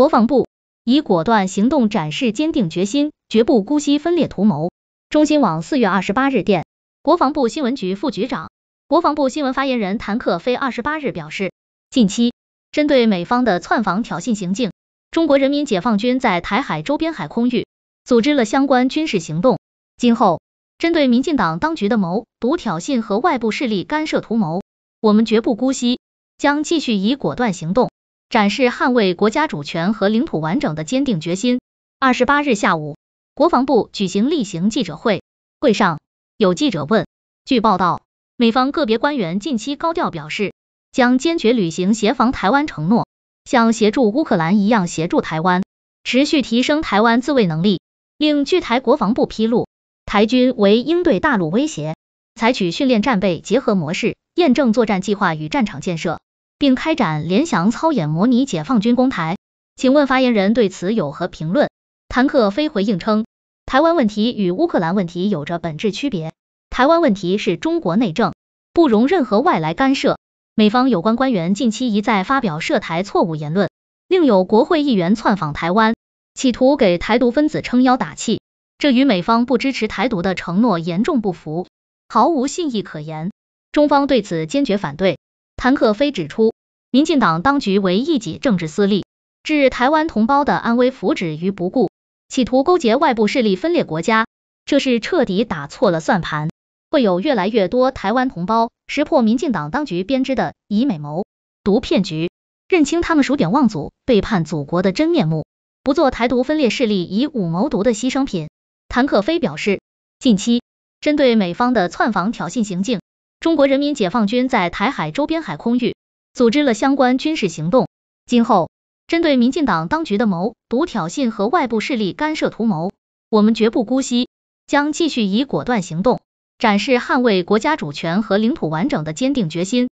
国防部以果断行动展示坚定决心，绝不姑息分裂图谋。中新网四月二十八日电，国防部新闻局副局长、国防部新闻发言人谭克飞二十八日表示，近期针对美方的窜访挑衅行径，中国人民解放军在台海周边海空域组织了相关军事行动。今后，针对民进党当局的谋独挑衅和外部势力干涉图谋，我们绝不姑息，将继续以果断行动。展示捍卫国家主权和领土完整的坚定决心。二十八日下午，国防部举行例行记者会，会上有记者问：，据报道，美方个别官员近期高调表示，将坚决履行协防台湾承诺，像协助乌克兰一样协助台湾，持续提升台湾自卫能力。另据台国防部披露，台军为应对大陆威胁，采取训练战备结合模式，验证作战计划与战场建设。并开展联想操演模拟解放军攻台，请问发言人对此有何评论？谭克飞回应称，台湾问题与乌克兰问题有着本质区别，台湾问题是中国内政，不容任何外来干涉。美方有关官员近期一再发表涉台错误言论，另有国会议员窜访台湾，企图给台独分子撑腰打气，这与美方不支持台独的承诺严重不符，毫无信义可言。中方对此坚决反对。谭克飞指出，民进党当局为一己政治私利，置台湾同胞的安危福祉于不顾，企图勾结外部势力分裂国家，这是彻底打错了算盘。会有越来越多台湾同胞识破民进党当局编织的以美谋独骗局，认清他们数典忘祖、背叛祖国的真面目，不做台独分裂势力以武谋独的牺牲品。谭克飞表示，近期针对美方的窜访挑衅行径。中国人民解放军在台海周边海空域组织了相关军事行动。今后，针对民进党当局的谋独挑衅和外部势力干涉图谋，我们绝不姑息，将继续以果断行动展示捍卫国家主权和领土完整的坚定决心。